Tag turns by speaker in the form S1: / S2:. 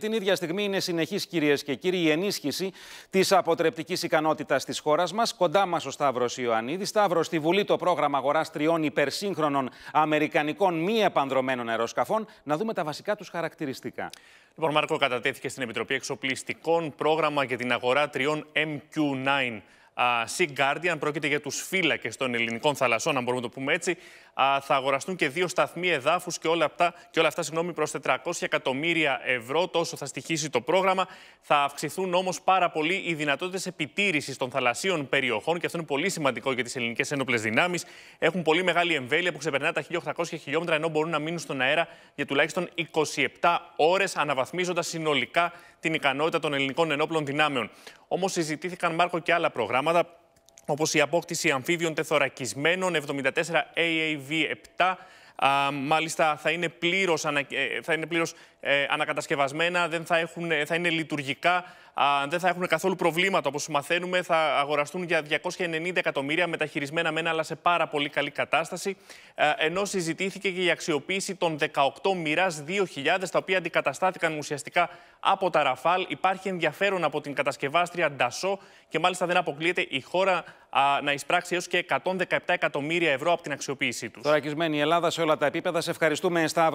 S1: Την ίδια στιγμή είναι συνεχής, κυρίες και κύριοι, η ενίσχυση της αποτρεπτικής ικανότητας της χώρας μας. Κοντά μας ο Σταύρος Ιωαννίδης. Σταύρος, στη Βουλή το πρόγραμμα αγοράς τριών υπερσύγχρονων αμερικανικών μη επανδρομένων αεροσκαφών. Να δούμε τα βασικά τους χαρακτηριστικά. Λοιπόν, Μάρκο,
S2: κατατέθηκε στην Επιτροπή Εξοπλιστικών πρόγραμμα για την αγορά τριών MQ-9 Sea Guardian, πρόκειται για τους φύλακες των ελληνικών θαλασσών, αν μπορούμε να το πούμε έτσι. Θα αγοραστούν και δύο σταθμοί εδάφους και όλα αυτά, και όλα αυτά συγγνώμη, προς 400 εκατομμύρια ευρώ, τόσο θα στοιχήσει το πρόγραμμα. Θα αυξηθούν όμως πάρα πολύ οι δυνατότητες επιτήρησης των θαλασσίων περιοχών και αυτό είναι πολύ σημαντικό για τις ελληνικές ένοπλες δυνάμεις. Έχουν πολύ μεγάλη εμβέλεια που ξεπερνά τα 1.800 χιλιόμετρα ενώ μπορούν να μείνουν στον αέρα για τουλάχιστον 27 ώρες αναβαθμίζοντας συνολικά την ικανότητα των ελληνικών ενόπλων δυνάμεων. Όμως συζητήθηκαν, Μάρκο, και άλλα προγράμματα, όπως η απόκτηση αμφίβιων τεθωρακισμένων 74 AAV-7. Α, μάλιστα θα είναι πλήρως, ανα, ε, ε, ανακατασκευασμένα, δεν θα, έχουν, ε, θα είναι λειτουργικά α, δεν θα έχουν καθόλου προβλήματα. Όπως μαθαίνουμε, θα αγοραστούν για 290 εκατομμύρια μεταχειρισμένα μένα, αλλά σε πάρα πολύ καλή κατάσταση. Ε, ενώ συζητήθηκε και η αξιοποίηση των 18 μοιρά 2000, τα οποία αντικαταστάθηκαν ουσιαστικά από τα Ραφάλ. Υπάρχει ενδιαφέρον από την κατασκευάστρια Ντασό και μάλιστα δεν αποκλείεται η χώρα να εισπράξει έως και 117 εκατομμύρια ευρώ από την αξιοποίησή τους. Τώρα, η
S1: Ελλάδα σε όλα τα επίπεδα. Σε ευχαριστούμε, Σταύρο.